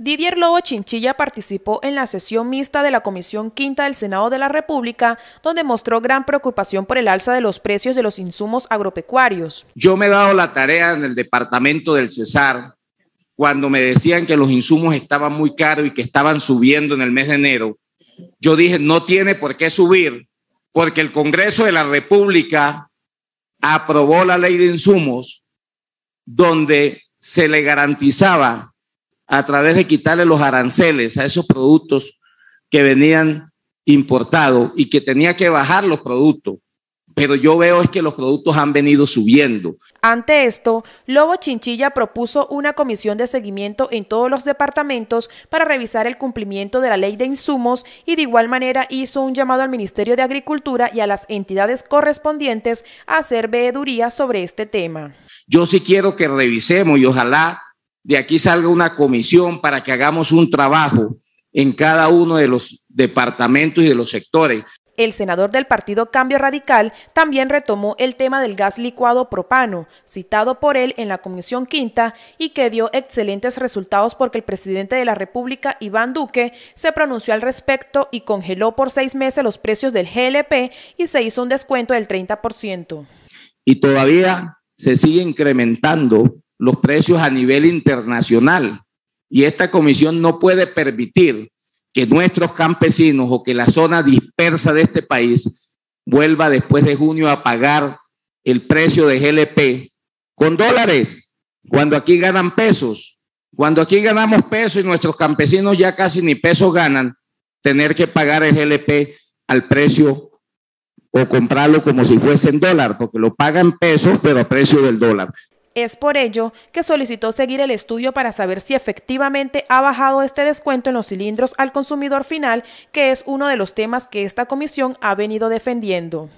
Didier Lobo Chinchilla participó en la sesión mixta de la Comisión Quinta del Senado de la República, donde mostró gran preocupación por el alza de los precios de los insumos agropecuarios. Yo me he dado la tarea en el departamento del Cesar, cuando me decían que los insumos estaban muy caros y que estaban subiendo en el mes de enero, yo dije, no tiene por qué subir, porque el Congreso de la República aprobó la ley de insumos donde se le garantizaba a través de quitarle los aranceles a esos productos que venían importados y que tenía que bajar los productos pero yo veo es que los productos han venido subiendo. Ante esto, Lobo Chinchilla propuso una comisión de seguimiento en todos los departamentos para revisar el cumplimiento de la ley de insumos y de igual manera hizo un llamado al Ministerio de Agricultura y a las entidades correspondientes a hacer veeduría sobre este tema. Yo sí quiero que revisemos y ojalá de aquí salga una comisión para que hagamos un trabajo en cada uno de los departamentos y de los sectores. El senador del partido Cambio Radical también retomó el tema del gas licuado propano, citado por él en la Comisión Quinta y que dio excelentes resultados porque el presidente de la República, Iván Duque, se pronunció al respecto y congeló por seis meses los precios del GLP y se hizo un descuento del 30%. Y todavía se sigue incrementando los precios a nivel internacional. Y esta comisión no puede permitir que nuestros campesinos o que la zona dispersa de este país vuelva después de junio a pagar el precio de GLP con dólares, cuando aquí ganan pesos. Cuando aquí ganamos pesos y nuestros campesinos ya casi ni pesos ganan, tener que pagar el GLP al precio o comprarlo como si fuese en dólar, porque lo pagan pesos, pero a precio del dólar. Es por ello que solicitó seguir el estudio para saber si efectivamente ha bajado este descuento en los cilindros al consumidor final, que es uno de los temas que esta comisión ha venido defendiendo.